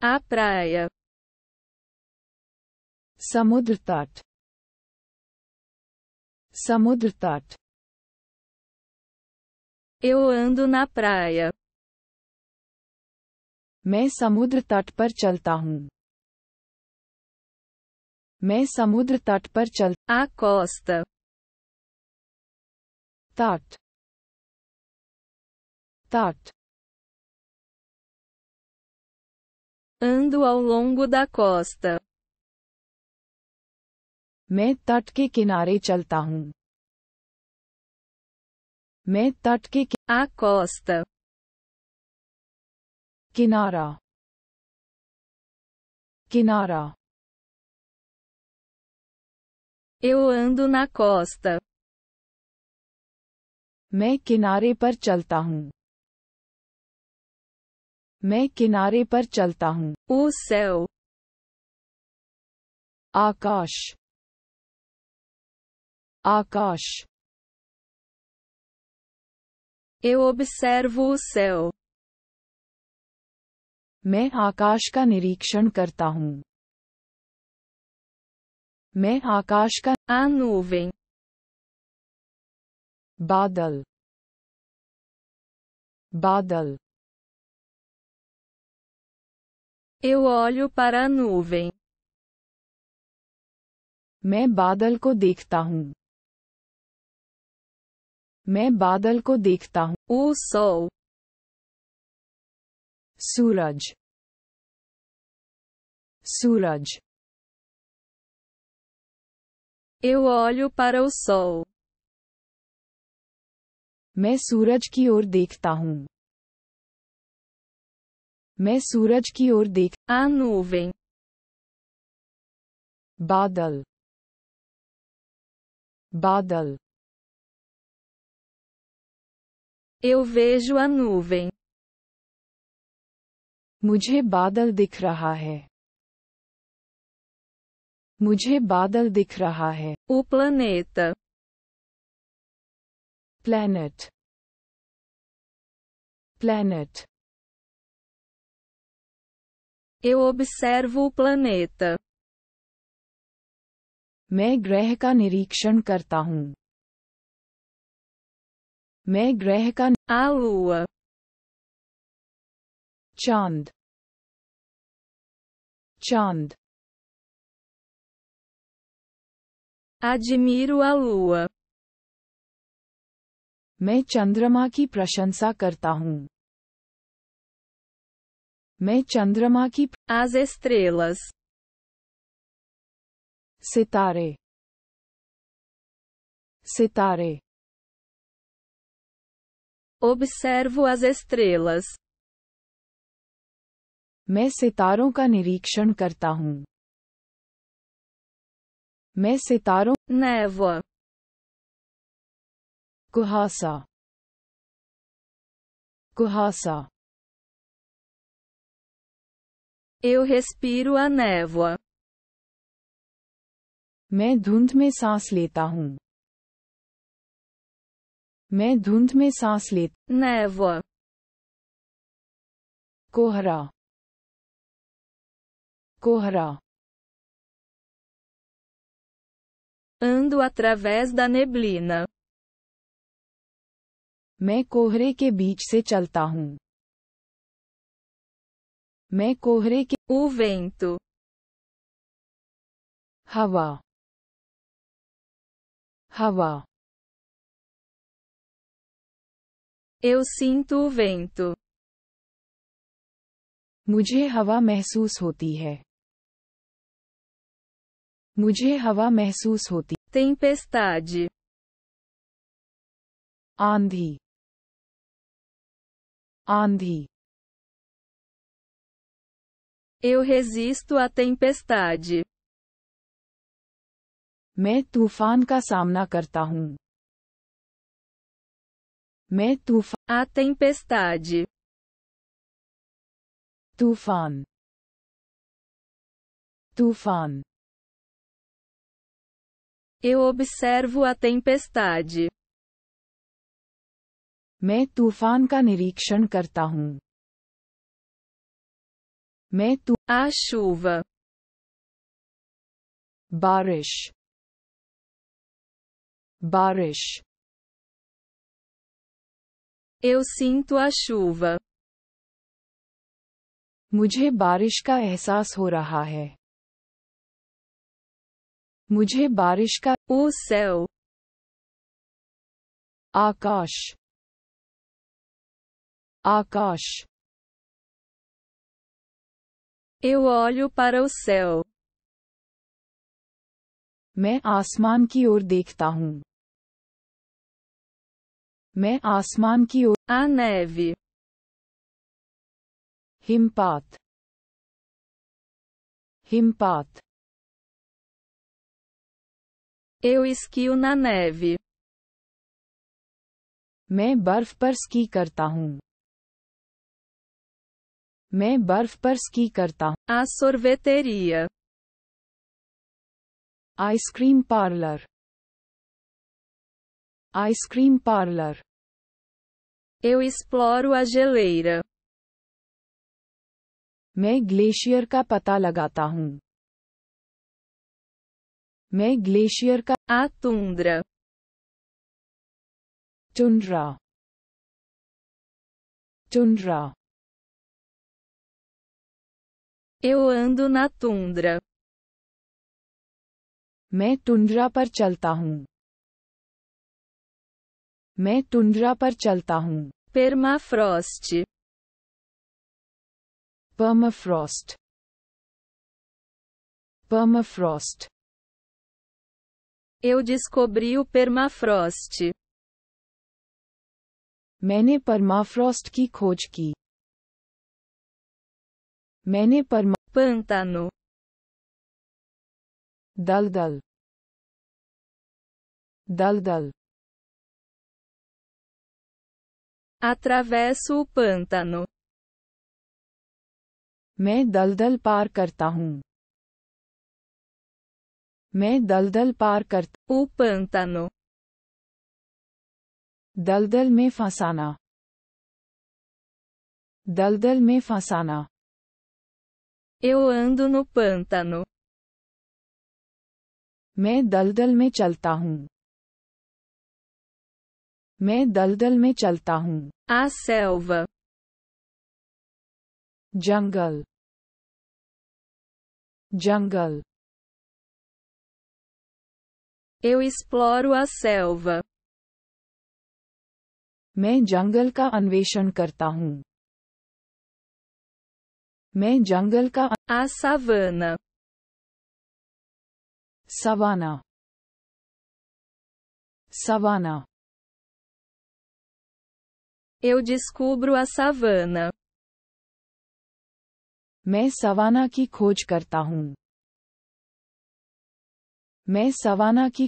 A praia. Samudrtat. Samudrtat. Eu ando na praia. Me samudrtat par chalta Me samudrtat par chal. A costa. Tat. Tat. Ando ao longo da costa. मैं तट के किनारे चलता हूँ मैं तट के A costa. किनारा किनारा Eu ando na costa. मैं किनारे पर चलता हूँ मैं किनारे पर चलता हूँ ओ सेव आकाश आकाश Eu observo o céu. मैं आकाश का निरीक्षण करता हूँ मैं आकाश का अनुविंग बादल बादल Eu olho para a nuvem. Me badal ko dekhta hun. Me badal ko dekhta hun. O sol. Suraj. Suraj. Eu olho para o sol. Me suraj ki or dekhta hun. मैं सूरज की ओर देख नोवें बादल बादल Eu vejo a nuvem. मुझे बादल दिख रहा है मुझे बादल दिख रहा है ओ planet planet planet Eu observo o planeta. मैं ग्रह का निरीक्षण करता हूँ मैं ग्रह का आलू चांद चांद अजमीर आलू मैं चंद्रमा की प्रशंसा करता हूँ मैं चंद्रमा की as estrelas सितारे सितारे observo as estrelas मैं सितारों का निरीक्षण करता हूँ मैं सितारों नेवा कुहासा कुहासा Eu respiro a névoa. मैं धुंध में सांस लेता हूँ मैं धुंध में सांस लेता नेवर कोहरा कोहरा Ando através da neblina. मैं कोहरे के बीच से चलता हूँ मैं कोहरे के ऊ vento हवा हवा eu sinto o vento मुझे हवा महसूस होती है मुझे हवा महसूस होती tempestade आंधी आंधी Eu resisto à tempestade. मैं तूफान का सामना करता हूँ मैं तूफान A tempestade. तूफान तूफान Eu observo a tempestade. मैं तूफान का निरीक्षण करता हूँ Meto a chuva. Barish. Barish. Eu sinto a chuva. Mujhe barish ka ehsaas ho raha hai. Mujhe barish o céu. Akash. Akash. Eu olho para o céu. Me asman ki ur dekhta asman ki A neve. Himpat. Himpat. Eu esquio na neve. Me barf par ski karta मैं बर्फ पर ski करता हूँ A ice cream parlour ice cream parlour Eu exploro a geleira. मैं glacier का पता लगाता हूँ मैं ग्लेशियर का A tundra. Tundra tundra Eu ando na tundra. मैं tundra पर चलता हूँ मैं टुंड्रा पर Permafrost. Permafrost. Permafrost. Eu descobri o permafrost. Mene permafrost ki खोज ki. मैंने परम दल दल दल दल o पंतानो मैं दल दल पार करता हूँ मैं दल दल पार करता पंतानो दल दल में फंसाना दल दल में फंसाना Eu ando no pântano. मैं दलदल में चलता हूँ मैं दलदल में चलता हूँ A selva. Jungle jungle Eu exploro a selva. मैं जंगल का अन्वेषण करता हूँ मैं जंगल का आ savanna savanna savanna Eu descubro a savana. मैं सवाना की खोज करता हूँ मैं सवाना की